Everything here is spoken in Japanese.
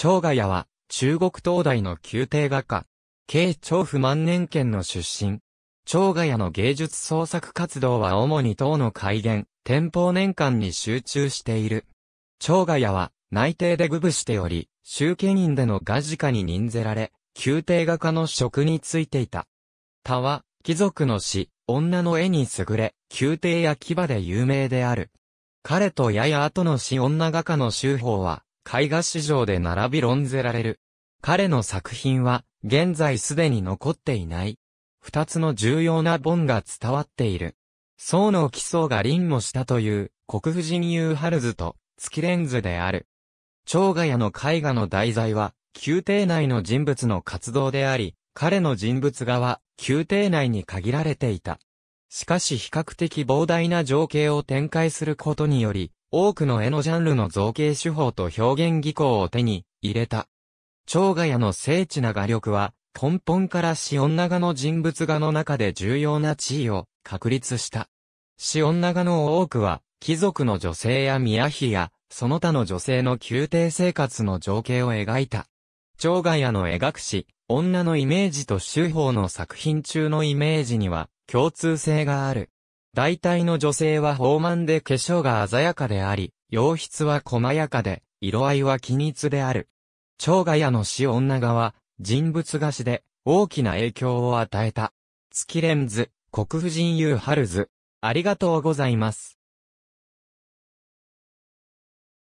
長賀屋は、中国東大の宮廷画家、慶長府万年県の出身。長賀屋の芸術創作活動は主に党の改元、天保年間に集中している。長賀屋は、内定でグブしており、集権員での画家に任ぜられ、宮廷画家の職に就いていた。他は、貴族の死、女の絵に優れ、宮廷や牙で有名である。彼とやや後の死女画家の修法は、絵画史上で並び論ぜられる。彼の作品は、現在すでに残っていない。二つの重要な本が伝わっている。宋の基礎が臨もしたという、国婦人ユーハルズと、月レンズである。長賀屋の絵画の題材は、宮廷内の人物の活動であり、彼の人物画は、宮廷内に限られていた。しかし比較的膨大な情景を展開することにより、多くの絵のジャンルの造形手法と表現技巧を手に入れた。蝶賀屋の精緻な画力は、根本から死女画の人物画の中で重要な地位を確立した。死女画の多くは、貴族の女性や宮妃や、その他の女性の宮廷生活の情景を描いた。蝶賀屋の描く詩、女のイメージと手法の作品中のイメージには共通性がある。大体の女性は豊満で化粧が鮮やかであり、洋室は細やかで、色合いは均一である。蝶が屋の死女側、は、人物画子で、大きな影響を与えた。月レンズ、国婦人優春図。ありがとうございます。